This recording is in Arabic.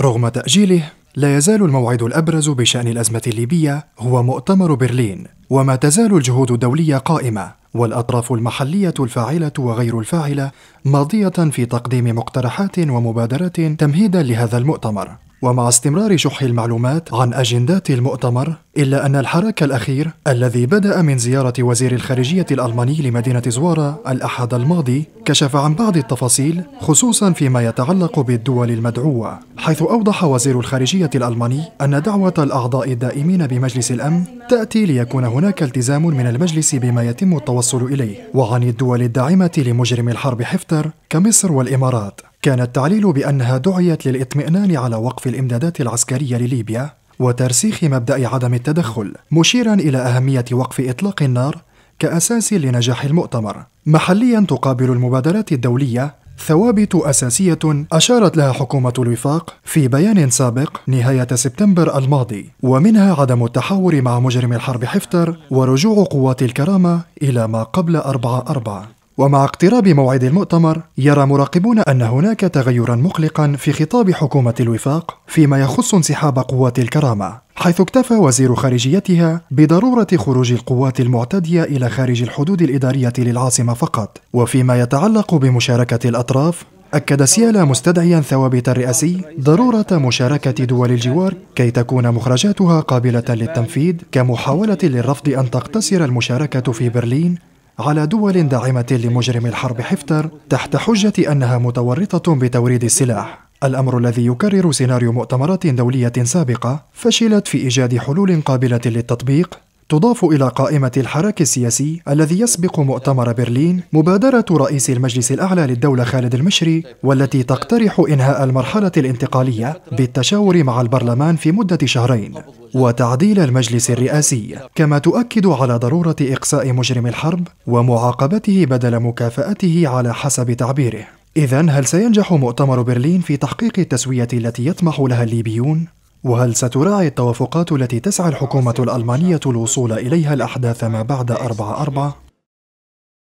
رغم تأجيله لا يزال الموعد الأبرز بشأن الأزمة الليبية هو مؤتمر برلين وما تزال الجهود الدولية قائمة والأطراف المحلية الفاعلة وغير الفاعلة ماضية في تقديم مقترحات ومبادرات تمهيدا لهذا المؤتمر ومع استمرار شح المعلومات عن أجندات المؤتمر إلا أن الحراك الأخير الذي بدأ من زيارة وزير الخارجية الألماني لمدينة زوارة الأحد الماضي كشف عن بعض التفاصيل خصوصا فيما يتعلق بالدول المدعوة حيث أوضح وزير الخارجية الألماني أن دعوة الأعضاء الدائمين بمجلس الأمن تأتي ليكون هناك التزام من المجلس بما يتم التوصل إليه وعن الدول الداعمة لمجرم الحرب حفتر كمصر والإمارات كان التعليل بأنها دعيت للإطمئنان على وقف الإمدادات العسكرية لليبيا وترسيخ مبدأ عدم التدخل، مشيرا إلى أهمية وقف إطلاق النار كأساس لنجاح المؤتمر. محليا تقابل المبادرات الدولية ثوابت أساسية أشارت لها حكومة الوفاق في بيان سابق نهاية سبتمبر الماضي ومنها عدم التحاور مع مجرم الحرب حفتر ورجوع قوات الكرامة إلى ما قبل 4 أربعة ومع اقتراب موعد المؤتمر يرى مراقبون أن هناك تغيرا مقلقا في خطاب حكومة الوفاق فيما يخص انسحاب قوات الكرامة حيث اكتفى وزير خارجيتها بضرورة خروج القوات المعتدية إلى خارج الحدود الإدارية للعاصمة فقط وفيما يتعلق بمشاركة الأطراف أكد سيالا مستدعيا ثوابت الرئاسي ضرورة مشاركة دول الجوار كي تكون مخرجاتها قابلة للتنفيذ كمحاولة للرفض أن تقتصر المشاركة في برلين على دول داعمة لمجرم الحرب حفتر تحت حجة أنها متورطة بتوريد السلاح الأمر الذي يكرر سيناريو مؤتمرات دولية سابقة فشلت في إيجاد حلول قابلة للتطبيق تضاف إلى قائمة الحراك السياسي الذي يسبق مؤتمر برلين مبادرة رئيس المجلس الأعلى للدولة خالد المشري والتي تقترح إنهاء المرحلة الانتقالية بالتشاور مع البرلمان في مدة شهرين وتعديل المجلس الرئاسي كما تؤكد على ضرورة إقصاء مجرم الحرب ومعاقبته بدل مكافأته على حسب تعبيره إذا هل سينجح مؤتمر برلين في تحقيق التسوية التي يطمح لها الليبيون؟ وهل ستراعي التوافقات التي تسعى الحكومة الألمانية الوصول إليها الأحداث ما بعد 4 أربعة